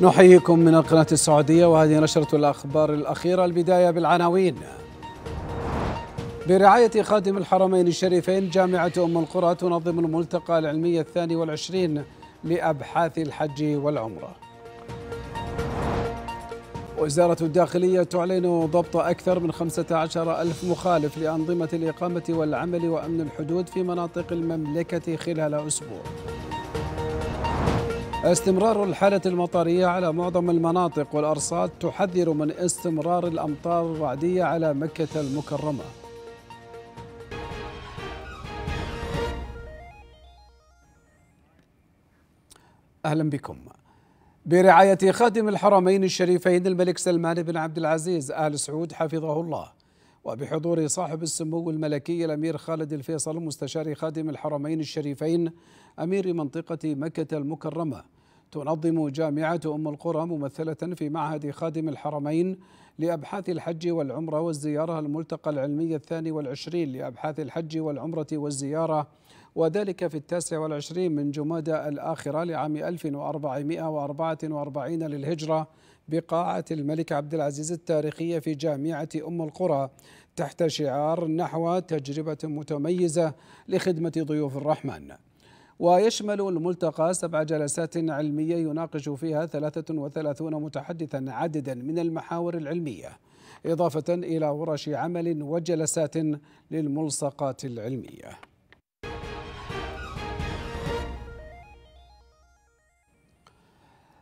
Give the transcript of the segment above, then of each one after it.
نحييكم من القناة السعودية وهذه نشرة الأخبار الأخيرة البداية بالعناوين برعاية خادم الحرمين الشريفين جامعة أم القرى تنظم الملتقى العلمي الثاني والعشرين لأبحاث الحج والعمرة وزارة الداخلية تعلن ضبط أكثر من 15 ألف مخالف لأنظمة الإقامة والعمل وأمن الحدود في مناطق المملكة خلال أسبوع استمرار الحالة المطرية على معظم المناطق والأرصاد تحذر من استمرار الأمطار الرعدية على مكة المكرمة أهلا بكم برعاية خادم الحرمين الشريفين الملك سلمان بن عبد العزيز آل سعود حفظه الله وبحضور صاحب السمو الملكي الأمير خالد الفيصل مستشار خادم الحرمين الشريفين أمير منطقة مكة المكرمة تنظم جامعة أم القرى ممثلة في معهد خادم الحرمين لأبحاث الحج والعمرة والزيارة الملتقى العلمي الثاني والعشرين لأبحاث الحج والعمرة والزيارة وذلك في التاسع والعشرين من جمادى الآخرة لعام 1444 للهجرة بقاعة الملك عبد العزيز التاريخية في جامعة أم القرى تحت شعار نحو تجربة متميزة لخدمة ضيوف الرحمن ويشمل الملتقى سبع جلسات علمية يناقش فيها 33 متحدثا عددا من المحاور العلمية إضافة إلى ورش عمل وجلسات للملصقات العلمية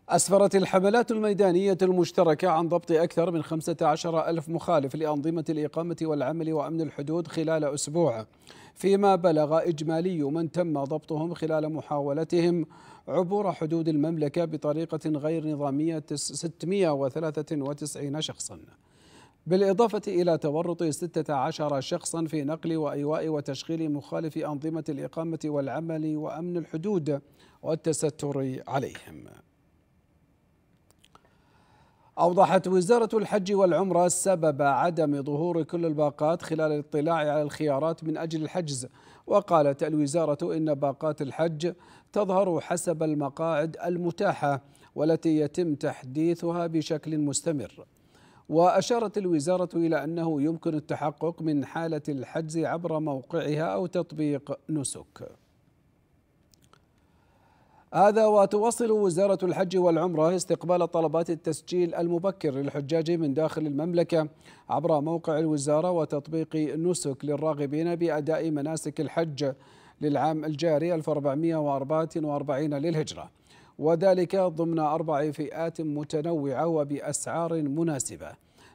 أسفرت الحملات الميدانية المشتركة عن ضبط أكثر من 15 ألف مخالف لأنظمة الإقامة والعمل وأمن الحدود خلال أسبوع فيما بلغ إجمالي من تم ضبطهم خلال محاولتهم عبور حدود المملكة بطريقة غير نظامية 693 شخصاً بالإضافة إلى تورط 16 شخصا في نقل وإيواء وتشغيل مخالف أنظمة الإقامة والعمل وأمن الحدود والتستر عليهم أوضحت وزارة الحج والعمرة سبب عدم ظهور كل الباقات خلال الاطلاع على الخيارات من أجل الحجز وقالت الوزارة إن باقات الحج تظهر حسب المقاعد المتاحة والتي يتم تحديثها بشكل مستمر وأشارت الوزارة إلى أنه يمكن التحقق من حالة الحجز عبر موقعها أو تطبيق نسك هذا وتواصل وزارة الحج والعمرة استقبال طلبات التسجيل المبكر للحجاج من داخل المملكة عبر موقع الوزارة وتطبيق نسك للراغبين بأداء مناسك الحج للعام الجاري 1444 للهجرة وذلك ضمن أربع فئات متنوعة وبأسعار مناسبة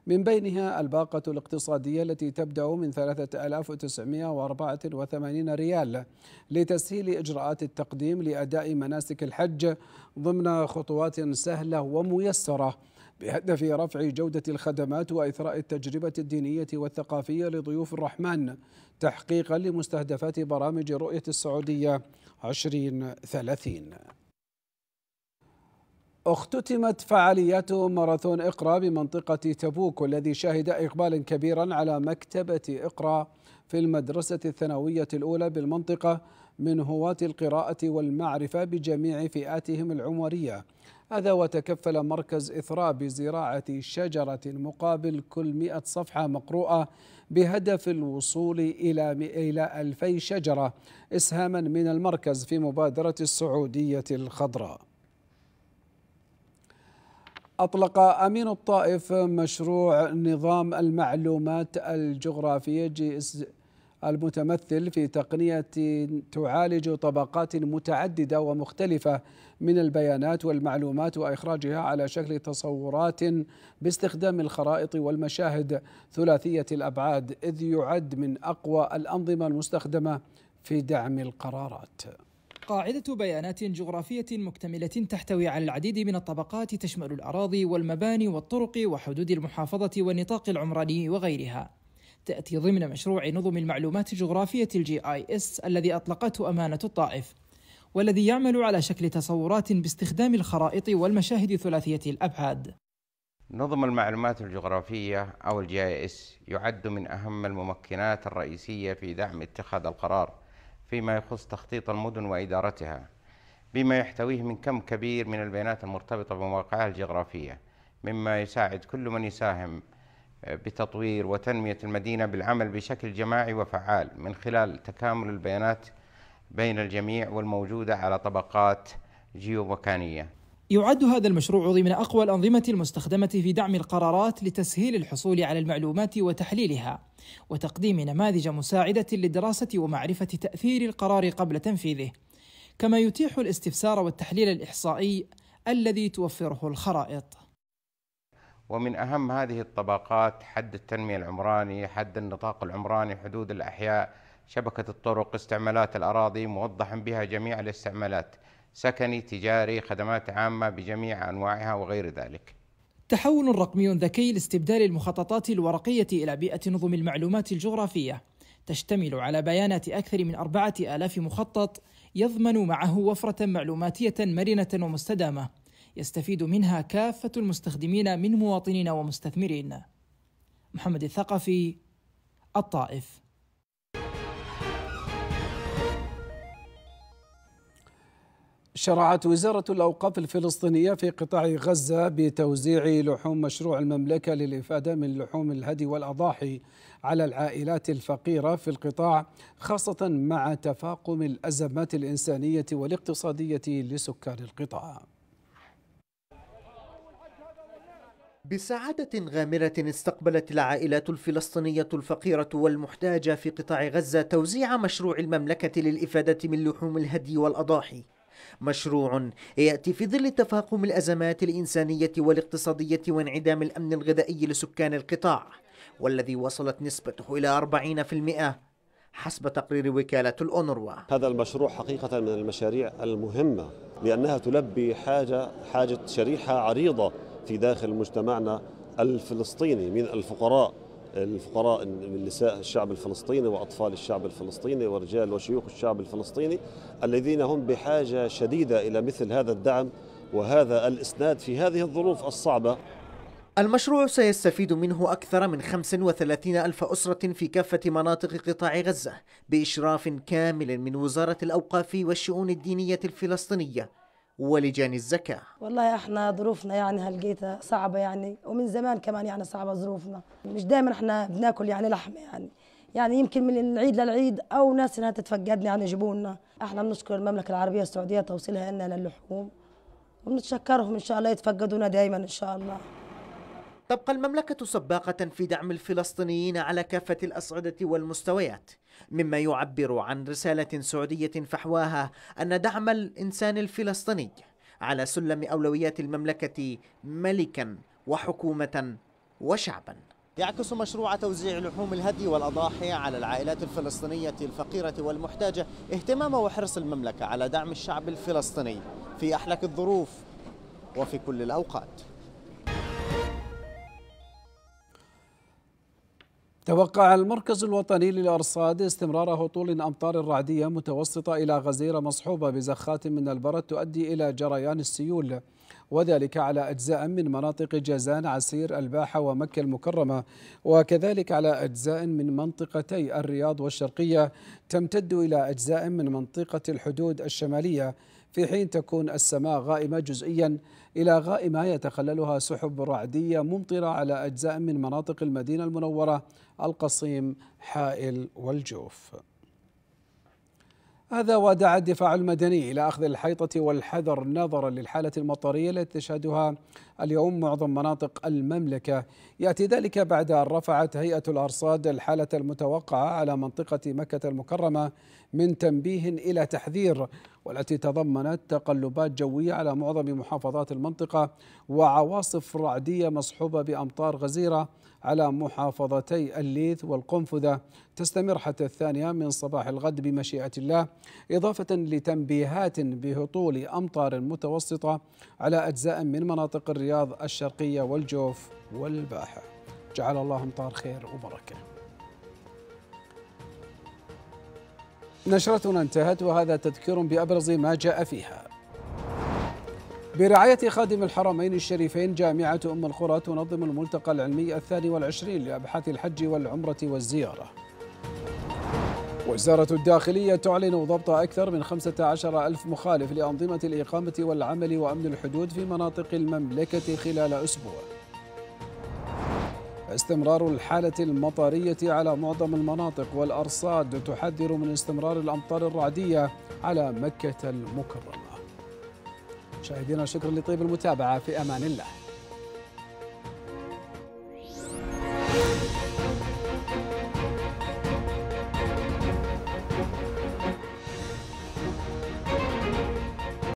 من بينها الباقة الاقتصادية التي تبدأ من 3984 ريال لتسهيل إجراءات التقديم لأداء مناسك الحج ضمن خطوات سهلة وميسرة بهدف رفع جودة الخدمات وإثراء التجربة الدينية والثقافية لضيوف الرحمن تحقيقا لمستهدفات برامج رؤية السعودية 2030 اختتمت فعاليات ماراثون اقرا بمنطقة تبوك والذي شهد إقبالا كبيرا على مكتبة اقرا في المدرسة الثانوية الأولى بالمنطقة من هواة القراءة والمعرفة بجميع فئاتهم العمرية هذا وتكفل مركز إثراء بزراعة شجرة مقابل كل مئة صفحة مقروءة بهدف الوصول إلى إلى ألفي شجرة إسهاما من المركز في مبادرة السعودية الخضراء أطلق أمين الطائف مشروع نظام المعلومات الجغرافية اس المتمثل في تقنية تعالج طبقات متعددة ومختلفة من البيانات والمعلومات وإخراجها على شكل تصورات باستخدام الخرائط والمشاهد ثلاثية الأبعاد إذ يعد من أقوى الأنظمة المستخدمة في دعم القرارات قاعدة بيانات جغرافية مكتملة تحتوي على العديد من الطبقات تشمل الأراضي والمباني والطرق وحدود المحافظة والنطاق العمراني وغيرها. تأتي ضمن مشروع نظم المعلومات الجغرافية الجي آي اس الذي أطلقته أمانة الطائف. والذي يعمل على شكل تصورات باستخدام الخرائط والمشاهد ثلاثية الأبعاد. نظم المعلومات الجغرافية أو الجي آي اس يعد من أهم الممكنات الرئيسية في دعم اتخاذ القرار فيما يخص تخطيط المدن وإدارتها بما يحتويه من كم كبير من البيانات المرتبطة بمواقعها الجغرافية مما يساعد كل من يساهم آه، بتطوير وتنمية المدينة بالعمل بشكل جماعي وفعال من خلال تكامل البيانات بين الجميع والموجودة على طبقات جيومكانية يعد هذا المشروع ضمن أقوى الأنظمة المستخدمة في دعم القرارات لتسهيل الحصول على المعلومات وتحليلها وتقديم نماذج مساعدة للدراسة ومعرفة تأثير القرار قبل تنفيذه كما يتيح الاستفسار والتحليل الإحصائي الذي توفره الخرائط ومن أهم هذه الطبقات حد التنمية العمراني حد النطاق العمراني حدود الأحياء شبكة الطرق استعمالات الأراضي موضحا بها جميع الاستعمالات سكني تجاري خدمات عامة بجميع أنواعها وغير ذلك تحول رقمي ذكي لاستبدال المخططات الورقية إلى بيئة نظم المعلومات الجغرافية تشتمل على بيانات أكثر من أربعة آلاف مخطط يضمن معه وفرة معلوماتية مرنة ومستدامة يستفيد منها كافة المستخدمين من مواطنين ومستثمرين محمد الثقفي الطائف شرعت وزارة الأوقاف الفلسطينية في قطاع غزة بتوزيع لحوم مشروع المملكة للإفادة من لحوم الهدي والأضاحي على العائلات الفقيرة في القطاع خاصة مع تفاقم الأزمات الإنسانية والاقتصادية لسكان القطاع بسعادة غامرة استقبلت العائلات الفلسطينية الفقيرة والمحتاجة في قطاع غزة توزيع مشروع المملكة للإفادة من لحوم الهدي والأضاحي مشروع يأتي في ظل تفاقم الأزمات الإنسانية والاقتصادية وانعدام الأمن الغذائي لسكان القطاع والذي وصلت نسبته إلى 40% حسب تقرير وكالة الأونروا هذا المشروع حقيقة من المشاريع المهمة لأنها تلبي حاجة حاجة شريحة عريضة في داخل مجتمعنا الفلسطيني من الفقراء الفقراء من نساء الشعب الفلسطيني واطفال الشعب الفلسطيني ورجال وشيوخ الشعب الفلسطيني الذين هم بحاجه شديده الى مثل هذا الدعم وهذا الاسناد في هذه الظروف الصعبه المشروع سيستفيد منه أكثر من 35 ألف أسرة في كافة مناطق قطاع غزة بإشراف كامل من وزارة الأوقاف والشؤون الدينية الفلسطينية ولجان الزكاة والله احنا ظروفنا يعني هلقيتها صعبة يعني ومن زمان كمان يعني صعبة ظروفنا مش دائما احنا بناكل يعني لحمة يعني يعني يمكن من العيد للعيد او ناس انها تتفقدنا يعني يجيبوا لنا احنا بنشكر المملكة العربية السعودية توصيلها لنا للحوم وبنتشكرهم ان شاء الله يتفقدونا دائما ان شاء الله تبقى المملكة سباقة في دعم الفلسطينيين على كافة الأصعدة والمستويات، مما يعبر عن رسالة سعودية فحواها أن دعم الإنسان الفلسطيني على سلم أولويات المملكة ملكا وحكومة وشعبا. يعكس مشروع توزيع لحوم الهدي والأضاحي على العائلات الفلسطينية الفقيرة والمحتاجة اهتمام وحرص المملكة على دعم الشعب الفلسطيني في أحلك الظروف وفي كل الأوقات. توقع المركز الوطني للأرصاد استمرار هطول أمطار رعدية متوسطة إلى غزيرة مصحوبة بزخات من البرد تؤدي إلى جريان السيول وذلك على أجزاء من مناطق جازان عسير الباحة ومكة المكرمة وكذلك على أجزاء من منطقتي الرياض والشرقية تمتد إلى أجزاء من منطقة الحدود الشمالية في حين تكون السماء غائمة جزئيا إلى غائمة يتخللها سحب رعدية ممطرة على أجزاء من مناطق المدينة المنورة القصيم حائل والجوف هذا ودعا الدفاع المدني إلى أخذ الحيطة والحذر نظرا للحالة المطرية التي تشهدها اليوم معظم مناطق المملكة يأتي ذلك بعد أن رفعت هيئة الأرصاد الحالة المتوقعة على منطقة مكة المكرمة من تنبيه إلى تحذير والتي تضمنت تقلبات جوية على معظم محافظات المنطقة وعواصف رعدية مصحوبة بأمطار غزيرة على محافظتي الليث والقنفذة تستمر حتى الثانية من صباح الغد بمشيئة الله إضافة لتنبيهات بهطول أمطار متوسطة على أجزاء من مناطق الرياض الشرقية والجوف والباحة جعل الله أمطار خير وبركة نشرتنا انتهت وهذا تذكير بأبرز ما جاء فيها برعاية خادم الحرمين الشريفين جامعة أم القرى تنظم الملتقى العلمي الثاني والعشرين لأبحاث الحج والعمرة والزيارة وزارة الداخلية تعلن ضبط أكثر من 15 ألف مخالف لأنظمة الإقامة والعمل وأمن الحدود في مناطق المملكة خلال أسبوع استمرار الحالة المطرية على معظم المناطق والأرصاد تحذر من استمرار الأمطار الرعدية على مكة المكرمة شاهدينا شكرا لطيب المتابعة في أمان الله